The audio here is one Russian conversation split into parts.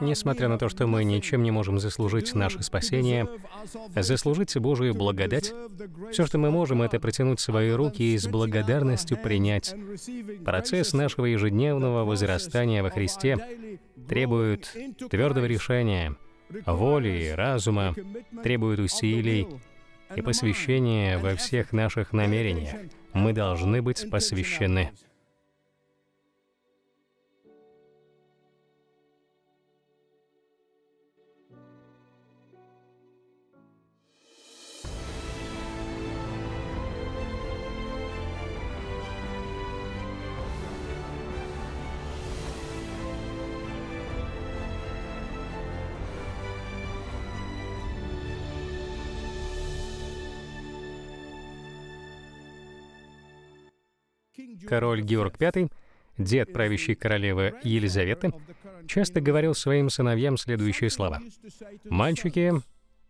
Несмотря на то, что мы ничем не можем заслужить наше спасение, заслужить Божию благодать, все, что мы можем, это протянуть свои руки и с благодарностью принять. Процесс нашего ежедневного возрастания во Христе требует твердого решения, воли и разума, требует усилий и посвящения во всех наших намерениях. Мы должны быть посвящены. Король Георг V, дед правящей королевы Елизаветы, часто говорил своим сыновьям следующие слова. «Мальчики,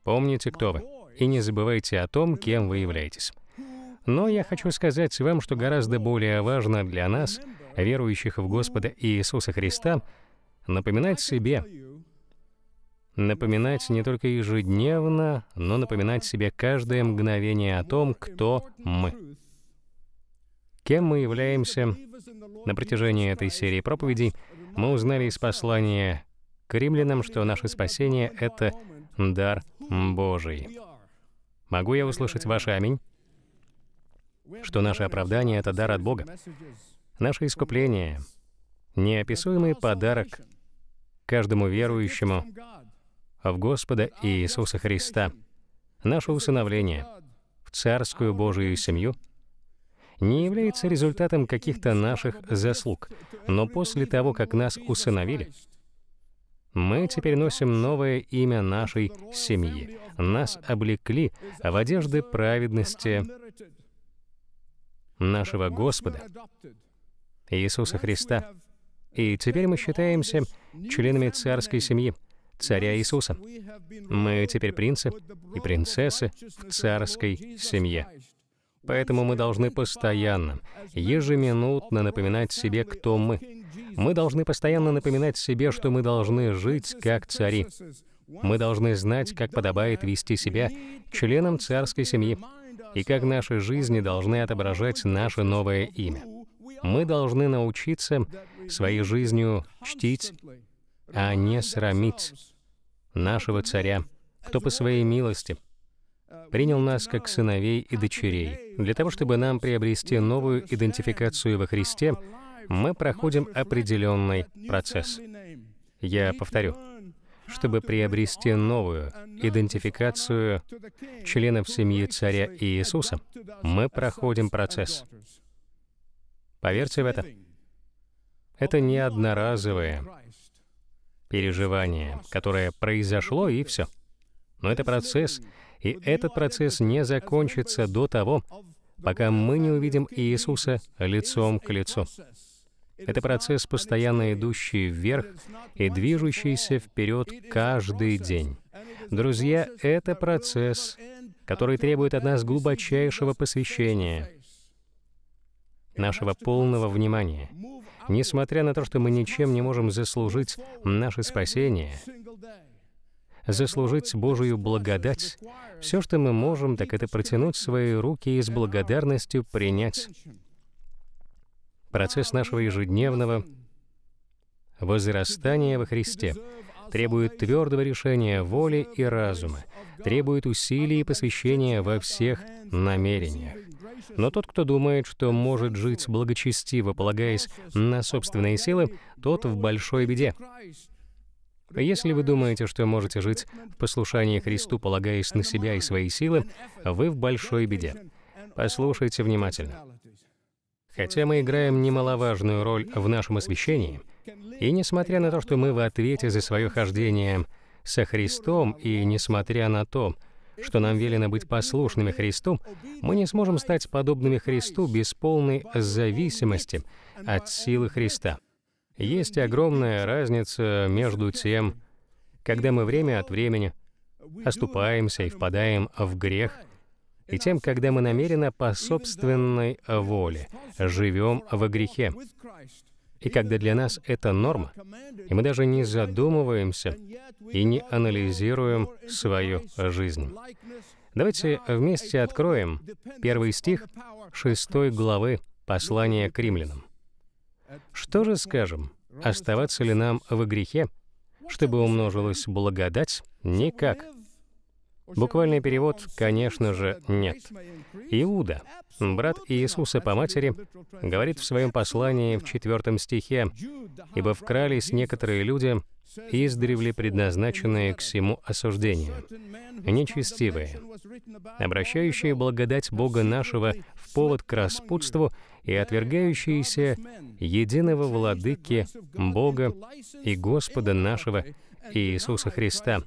помните, кто вы, и не забывайте о том, кем вы являетесь». Но я хочу сказать вам, что гораздо более важно для нас, верующих в Господа Иисуса Христа, напоминать себе, напоминать не только ежедневно, но напоминать себе каждое мгновение о том, кто мы. Кем мы являемся на протяжении этой серии проповедей, мы узнали из послания к римлянам, что наше спасение — это дар Божий. Могу я услышать ваш аминь? Что наше оправдание — это дар от Бога. Наше искупление — неописуемый подарок каждому верующему в Господа Иисуса Христа. Наше усыновление в царскую Божию семью — не является результатом каких-то наших заслуг, но после того, как нас усыновили, мы теперь носим новое имя нашей семьи. Нас облекли в одежды праведности нашего Господа, Иисуса Христа. И теперь мы считаемся членами царской семьи, царя Иисуса. Мы теперь принцы и принцессы в царской семье. Поэтому мы должны постоянно, ежеминутно напоминать себе, кто мы. Мы должны постоянно напоминать себе, что мы должны жить как цари. Мы должны знать, как подобает вести себя членам царской семьи, и как наши жизни должны отображать наше новое имя. Мы должны научиться своей жизнью чтить, а не срамить нашего царя, кто по своей милости — принял нас как сыновей и дочерей. Для того, чтобы нам приобрести новую идентификацию во Христе, мы проходим определенный процесс. Я повторю, чтобы приобрести новую идентификацию членов семьи Царя Иисуса, мы проходим процесс. Поверьте в это. Это не одноразовое переживание, которое произошло и все. Но это процесс, и этот процесс не закончится до того, пока мы не увидим Иисуса лицом к лицу. Это процесс, постоянно идущий вверх и движущийся вперед каждый день. Друзья, это процесс, который требует от нас глубочайшего посвящения, нашего полного внимания. Несмотря на то, что мы ничем не можем заслужить наше спасение, заслужить Божию благодать. Все, что мы можем, так это протянуть свои руки и с благодарностью принять. Процесс нашего ежедневного возрастания во Христе требует твердого решения воли и разума, требует усилий и посвящения во всех намерениях. Но тот, кто думает, что может жить благочестиво, полагаясь на собственные силы, тот в большой беде. Если вы думаете, что можете жить в послушании Христу, полагаясь на себя и свои силы, вы в большой беде. Послушайте внимательно. Хотя мы играем немаловажную роль в нашем освящении, и несмотря на то, что мы в ответе за свое хождение со Христом, и несмотря на то, что нам велено быть послушными Христу, мы не сможем стать подобными Христу без полной зависимости от силы Христа. Есть огромная разница между тем, когда мы время от времени оступаемся и впадаем в грех, и тем, когда мы намеренно по собственной воле живем во грехе, и когда для нас это норма, и мы даже не задумываемся и не анализируем свою жизнь. Давайте вместе откроем первый стих 6 главы послания к римлянам. Что же скажем? Оставаться ли нам во грехе, чтобы умножилась благодать? Никак. Буквальный перевод, конечно же, нет. Иуда, брат Иисуса по матери, говорит в своем послании в четвертом стихе, «Ибо вкрались некоторые люди, издревле предназначенные к всему осуждению, нечестивые, обращающие благодать Бога нашего в повод к распутству и отвергающиеся единого владыки Бога и Господа нашего Иисуса Христа.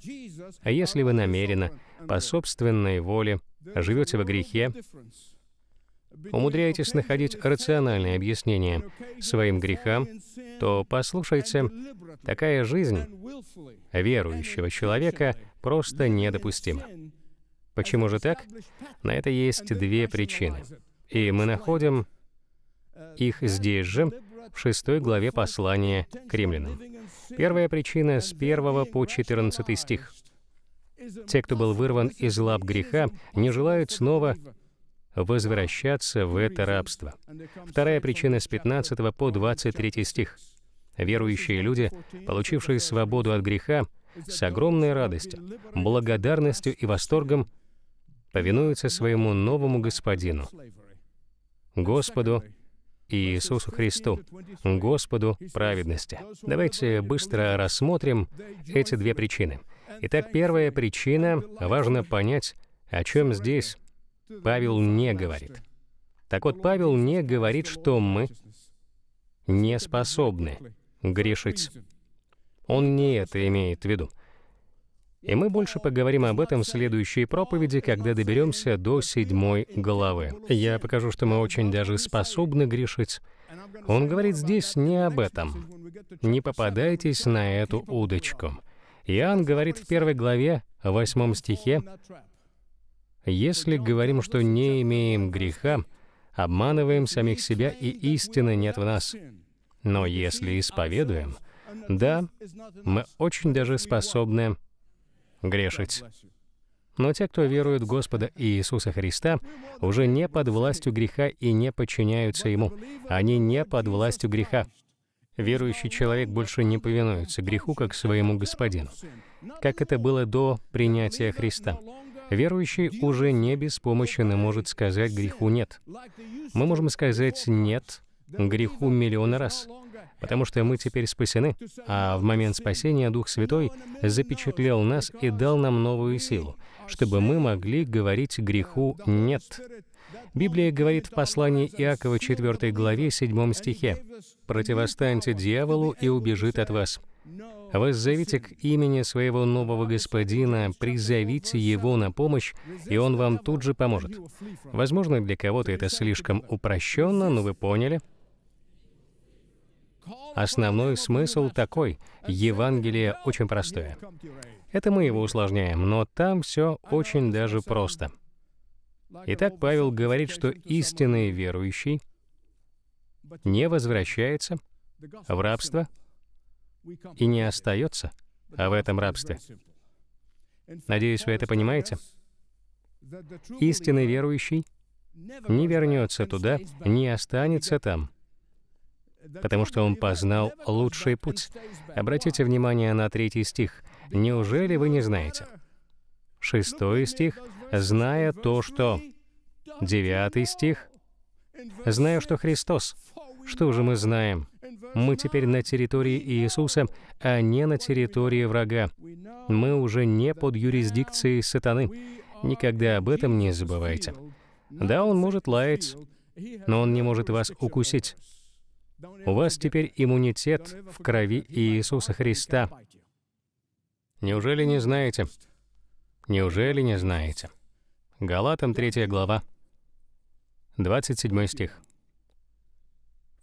А если вы намеренно, по собственной воле, живете во грехе, умудряетесь находить рациональное объяснение своим грехам, то, послушайте, такая жизнь верующего человека просто недопустима. Почему же так? На это есть две причины. И мы находим их здесь же, в 6 главе послания к римлянам. Первая причина с 1 по 14 стих. Те, кто был вырван из лап греха, не желают снова возвращаться в это рабство. Вторая причина с 15 по 23 стих. Верующие люди, получившие свободу от греха, с огромной радостью, благодарностью и восторгом повинуются своему новому господину, Господу Иисусу Христу, Господу праведности. Давайте быстро рассмотрим эти две причины. Итак, первая причина — важно понять, о чем здесь Павел не говорит. Так вот, Павел не говорит, что мы не способны грешить. Он не это имеет в виду. И мы больше поговорим об этом в следующей проповеди, когда доберемся до седьмой главы. Я покажу, что мы очень даже способны грешить. Он говорит здесь не об этом. Не попадайтесь на эту удочку. Иоанн говорит в первой главе, восьмом стихе, «Если говорим, что не имеем греха, обманываем самих себя, и истины нет в нас. Но если исповедуем, да, мы очень даже способны грешить. Но те, кто верует в Господа Иисуса Христа, уже не под властью греха и не подчиняются Ему. Они не под властью греха. Верующий человек больше не повинуется греху, как своему Господину, как это было до принятия Христа. Верующий уже не беспомощен и может сказать греху «нет». Мы можем сказать «нет» греху миллион раз, потому что мы теперь спасены, а в момент спасения Дух Святой запечатлел нас и дал нам новую силу, чтобы мы могли говорить греху «нет». Библия говорит в послании Иакова 4 главе 7 стихе «Противостаньте дьяволу, и убежит от вас». Воззовите к имени своего нового господина, призовите его на помощь, и он вам тут же поможет. Возможно, для кого-то это слишком упрощенно, но вы поняли — Основной смысл такой. Евангелие очень простое. Это мы его усложняем, но там все очень даже просто. Итак, Павел говорит, что истинный верующий не возвращается в рабство и не остается в этом рабстве. Надеюсь, вы это понимаете. Истинный верующий не вернется туда, не останется там потому что он познал лучший путь. Обратите внимание на третий стих. «Неужели вы не знаете?» Шестой стих «Зная то, что...» Девятый стих «Зная, что Христос...» Что же мы знаем? Мы теперь на территории Иисуса, а не на территории врага. Мы уже не под юрисдикцией сатаны. Никогда об этом не забывайте. Да, он может лаять, но он не может вас укусить. У вас теперь иммунитет в крови Иисуса Христа. Неужели не знаете? Неужели не знаете? Галатам 3 глава, 27 стих.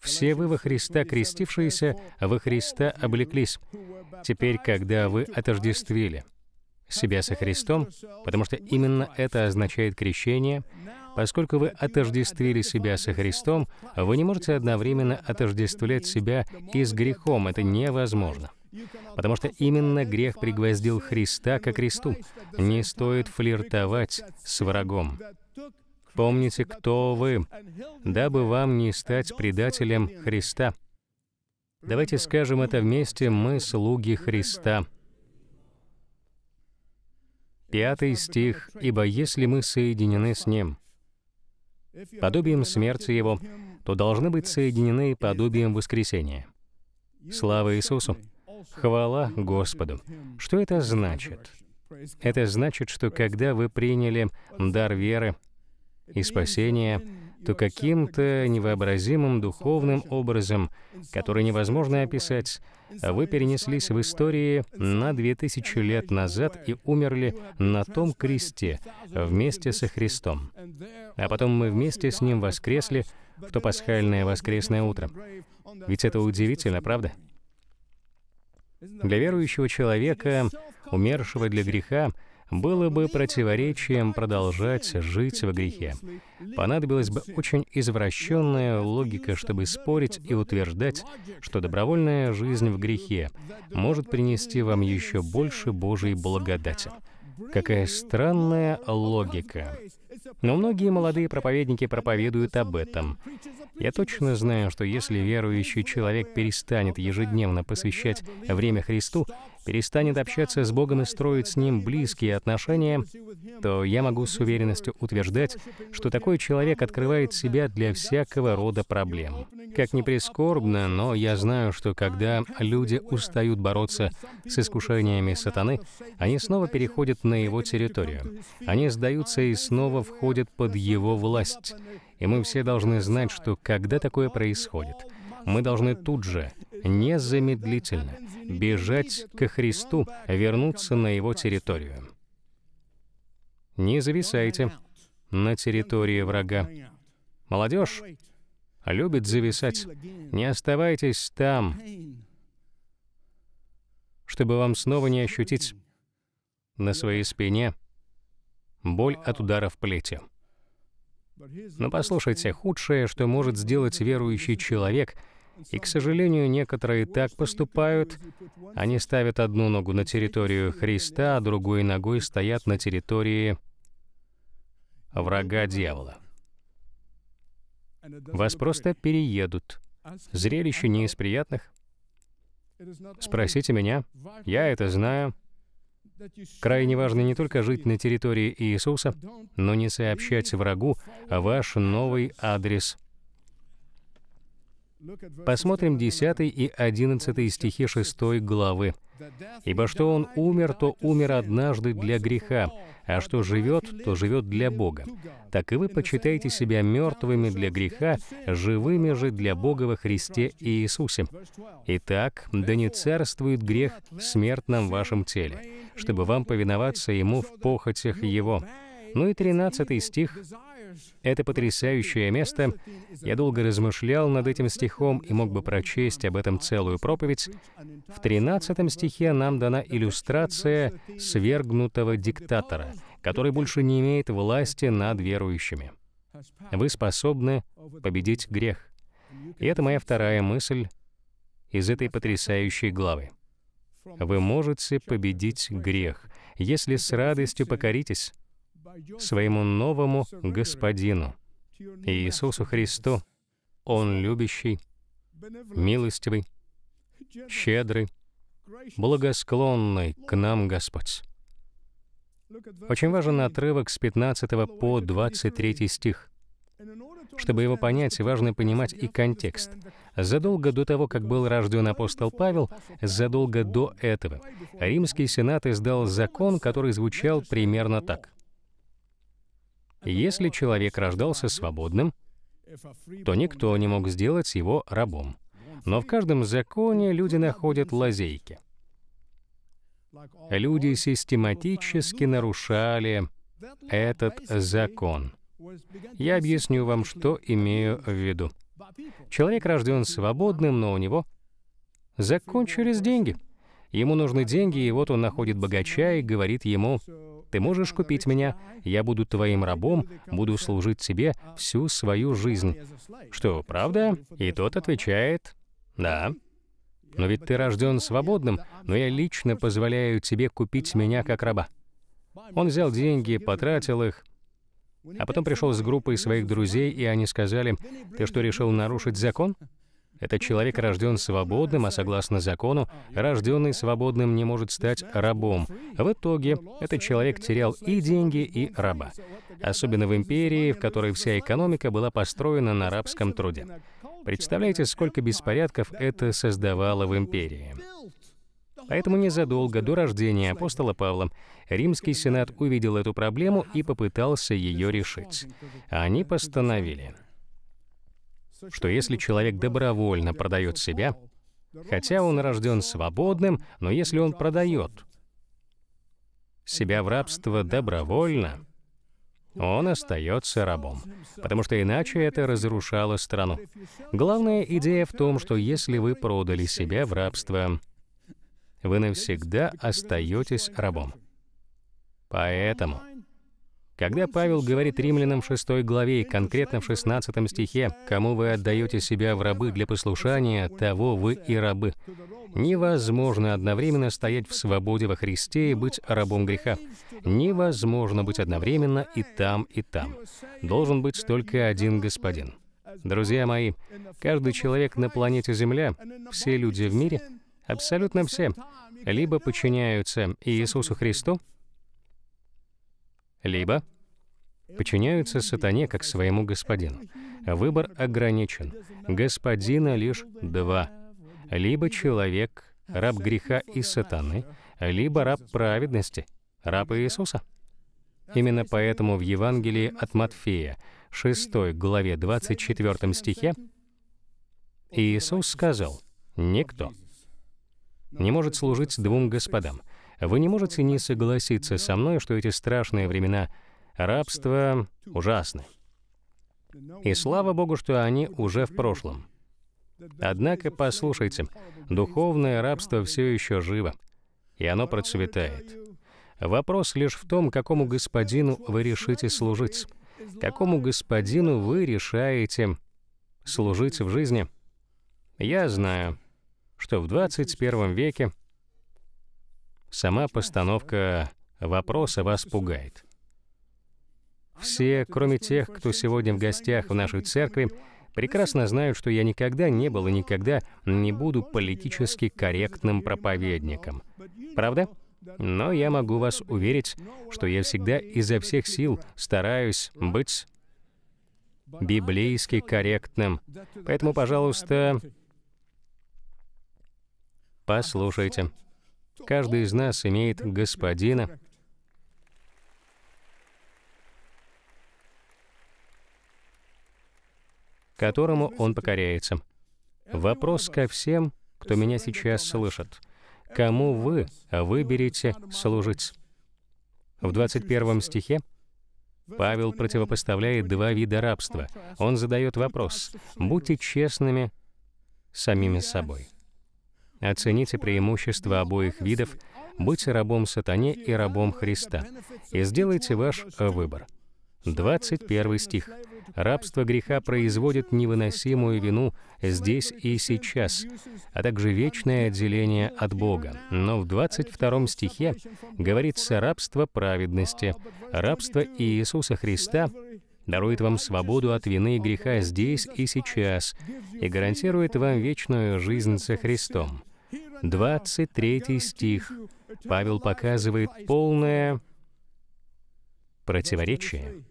«Все вы во Христа крестившиеся, во Христа облеклись. Теперь, когда вы отождествили себя со Христом, потому что именно это означает крещение, Поскольку вы отождествили себя со Христом, вы не можете одновременно отождествлять себя и с грехом. Это невозможно. Потому что именно грех пригвоздил Христа ко кресту. Не стоит флиртовать с врагом. Помните, кто вы, дабы вам не стать предателем Христа. Давайте скажем это вместе, мы слуги Христа. Пятый стих, «Ибо если мы соединены с Ним, подобием смерти Его, то должны быть соединены подобием воскресения. Слава Иисусу! Хвала Господу! Что это значит? Это значит, что когда вы приняли дар веры и спасения, то каким-то невообразимым духовным образом, который невозможно описать, а вы перенеслись в истории на две тысячи лет назад и умерли на том кресте вместе со Христом. А потом мы вместе с Ним воскресли в то пасхальное воскресное утро. Ведь это удивительно, правда? Для верующего человека, умершего для греха, было бы противоречием продолжать жить в грехе. Понадобилась бы очень извращенная логика, чтобы спорить и утверждать, что добровольная жизнь в грехе может принести вам еще больше Божьей благодати. Какая странная логика. Но многие молодые проповедники проповедуют об этом. Я точно знаю, что если верующий человек перестанет ежедневно посвящать время Христу, перестанет общаться с Богом и строить с Ним близкие отношения, то я могу с уверенностью утверждать, что такой человек открывает себя для всякого рода проблем. Как ни прискорбно, но я знаю, что когда люди устают бороться с искушениями сатаны, они снова переходят на его территорию. Они сдаются и снова что входит под его власть. И мы все должны знать, что когда такое происходит, мы должны тут же, незамедлительно, бежать ко Христу, вернуться на его территорию. Не зависайте на территории врага. Молодежь любит зависать. Не оставайтесь там, чтобы вам снова не ощутить на своей спине — боль от удара в плечи. Но послушайте, худшее, что может сделать верующий человек, и, к сожалению, некоторые так поступают, они ставят одну ногу на территорию Христа, а другой ногой стоят на территории врага дьявола. Вас просто переедут. Зрелище не из приятных. Спросите меня, я это знаю. Крайне важно не только жить на территории Иисуса, но не сообщать врагу ваш новый адрес – Посмотрим 10 и 11 стихи 6 главы. «Ибо что он умер, то умер однажды для греха, а что живет, то живет для Бога. Так и вы почитаете себя мертвыми для греха, живыми же для Бога во Христе Иисусе. Итак, да не царствует грех в смертном вашем теле, чтобы вам повиноваться Ему в похотях Его». Ну и 13 стих. Это потрясающее место. Я долго размышлял над этим стихом и мог бы прочесть об этом целую проповедь. В 13 стихе нам дана иллюстрация свергнутого диктатора, который больше не имеет власти над верующими. Вы способны победить грех. И это моя вторая мысль из этой потрясающей главы. Вы можете победить грех, если с радостью покоритесь своему новому Господину, Иисусу Христу. Он любящий, милостивый, щедрый, благосклонный к нам Господь. Очень важен отрывок с 15 по 23 стих. Чтобы его понять, важно понимать и контекст. Задолго до того, как был рожден апостол Павел, задолго до этого, Римский Сенат издал закон, который звучал примерно так. Если человек рождался свободным, то никто не мог сделать его рабом. Но в каждом законе люди находят лазейки. Люди систематически нарушали этот закон. Я объясню вам, что имею в виду. Человек рожден свободным, но у него закончились деньги. Ему нужны деньги, и вот он находит богача и говорит ему, ты можешь купить меня, я буду твоим рабом, буду служить тебе всю свою жизнь». «Что, правда?» И тот отвечает «Да». «Но ведь ты рожден свободным, но я лично позволяю тебе купить меня как раба». Он взял деньги, потратил их, а потом пришел с группой своих друзей, и они сказали, «Ты что, решил нарушить закон? Этот человек рожден свободным, а согласно закону, рожденный свободным не может стать рабом. В итоге этот человек терял и деньги, и раба. Особенно в империи, в которой вся экономика была построена на рабском труде. Представляете, сколько беспорядков это создавало в империи. Поэтому незадолго до рождения апостола Павла Римский Сенат увидел эту проблему и попытался ее решить. Они постановили — что если человек добровольно продает себя, хотя он рожден свободным, но если он продает себя в рабство добровольно, он остается рабом, потому что иначе это разрушало страну. Главная идея в том, что если вы продали себя в рабство, вы навсегда остаетесь рабом. Поэтому когда Павел говорит римлянам в 6 главе и конкретно в 16 стихе, «Кому вы отдаете себя в рабы для послушания, того вы и рабы». Невозможно одновременно стоять в свободе во Христе и быть рабом греха. Невозможно быть одновременно и там, и там. Должен быть только один Господин. Друзья мои, каждый человек на планете Земля, все люди в мире, абсолютно все, либо подчиняются Иисусу Христу, либо подчиняются сатане как своему господину. Выбор ограничен. Господина лишь два. Либо человек, раб греха и сатаны, либо раб праведности, раб Иисуса. Именно поэтому в Евангелии от Матфея, 6 главе 24 стихе, Иисус сказал, «Никто не может служить двум господам, вы не можете не согласиться со мной, что эти страшные времена рабства ужасны. И слава Богу, что они уже в прошлом. Однако, послушайте, духовное рабство все еще живо, и оно процветает. Вопрос лишь в том, какому господину вы решите служить, какому господину вы решаете служить в жизни. Я знаю, что в 21 веке Сама постановка вопроса вас пугает. Все, кроме тех, кто сегодня в гостях в нашей церкви, прекрасно знают, что я никогда не был и никогда не буду политически корректным проповедником. Правда? Но я могу вас уверить, что я всегда изо всех сил стараюсь быть библейски корректным. Поэтому, пожалуйста, послушайте. Каждый из нас имеет господина, которому он покоряется. Вопрос ко всем, кто меня сейчас слышит. Кому вы выберете служить? В 21 стихе Павел противопоставляет два вида рабства. Он задает вопрос «Будьте честными самими собой». Оцените преимущества обоих видов, будьте рабом сатане и рабом Христа, и сделайте ваш выбор. 21 стих. Рабство греха производит невыносимую вину здесь и сейчас, а также вечное отделение от Бога. Но в 22 стихе говорится рабство праведности. Рабство Иисуса Христа дарует вам свободу от вины и греха здесь и сейчас и гарантирует вам вечную жизнь со Христом. 23 стих, Павел показывает полное противоречие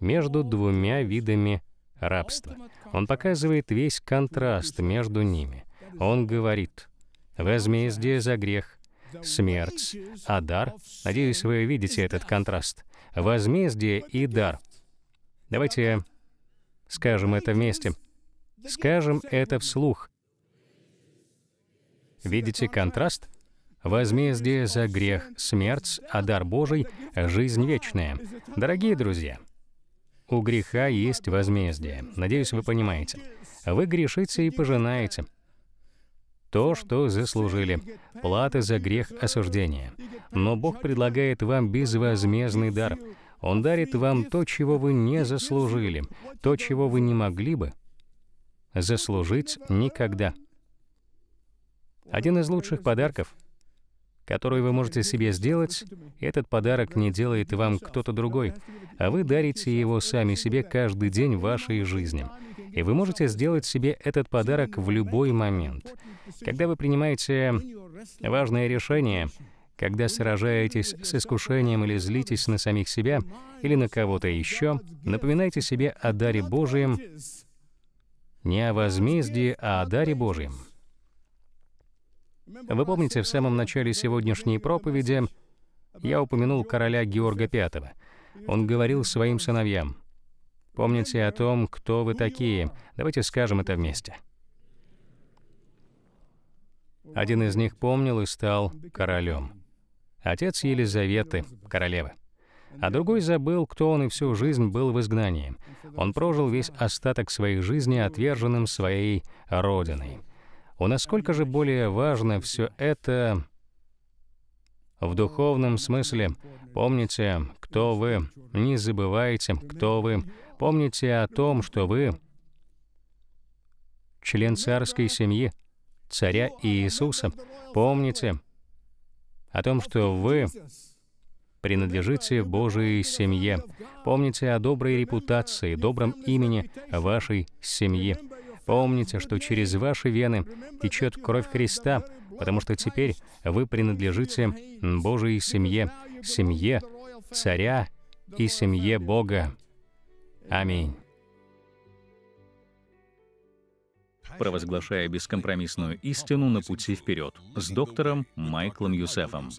между двумя видами рабства. Он показывает весь контраст между ними. Он говорит, «Возмездие за грех — смерть, а дар...» Надеюсь, вы видите этот контраст. «Возмездие и дар». Давайте скажем это вместе. Скажем это вслух. Видите контраст? Возмездие за грех — смерть, а дар Божий — жизнь вечная. Дорогие друзья, у греха есть возмездие. Надеюсь, вы понимаете. Вы грешите и пожинаете. То, что заслужили. Плата за грех — осуждение. Но Бог предлагает вам безвозмездный дар. Он дарит вам то, чего вы не заслужили, то, чего вы не могли бы заслужить никогда. Один из лучших подарков, который вы можете себе сделать, этот подарок не делает вам кто-то другой, а вы дарите его сами себе каждый день вашей жизни. И вы можете сделать себе этот подарок в любой момент. Когда вы принимаете важное решение, когда сражаетесь с искушением или злитесь на самих себя или на кого-то еще, напоминайте себе о даре Божьем, не о возмездии, а о даре Божьем. Вы помните, в самом начале сегодняшней проповеди я упомянул короля Георга V. Он говорил своим сыновьям, «Помните о том, кто вы такие. Давайте скажем это вместе». Один из них помнил и стал королем. Отец Елизаветы, королевы. А другой забыл, кто он и всю жизнь был в изгнании. Он прожил весь остаток своей жизни отверженным своей родиной. О, насколько же более важно все это в духовном смысле. Помните, кто вы. Не забывайте, кто вы. Помните о том, что вы член царской семьи, царя Иисуса. Помните о том, что вы принадлежите Божьей семье. Помните о доброй репутации, добром имени вашей семьи. Помните, что через ваши вены течет кровь Христа, потому что теперь вы принадлежите Божьей семье, семье Царя и семье Бога. Аминь. Провозглашая бескомпромиссную истину на пути вперед с доктором Майклом Юсефом.